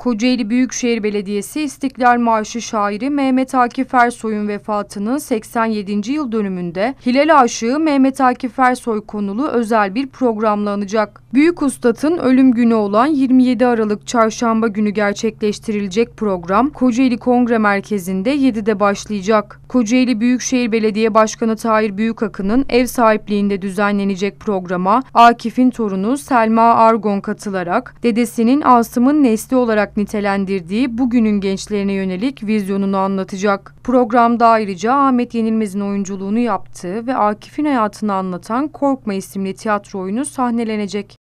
Kocaeli Büyükşehir Belediyesi İstiklal Marşı şairi Mehmet Akif Ersoy'un vefatının 87. yıl dönümünde Hilal Aşığı Mehmet Akif Ersoy konulu özel bir programla anacak. Büyük Ustat'ın ölüm günü olan 27 Aralık Çarşamba günü gerçekleştirilecek program Kocaeli Kongre Merkezi'nde 7'de başlayacak. Kocaeli Büyükşehir Belediye Başkanı Tahir Büyükakın'ın ev sahipliğinde düzenlenecek programa Akif'in torunu Selma Argon katılarak dedesinin Asım'ın nesli olarak olarak nitelendirdiği bugünün gençlerine yönelik vizyonunu anlatacak. Programda ayrıca Ahmet Yenilmez'in oyunculuğunu yaptığı ve Akif'in hayatını anlatan Korkma isimli tiyatro oyunu sahnelenecek.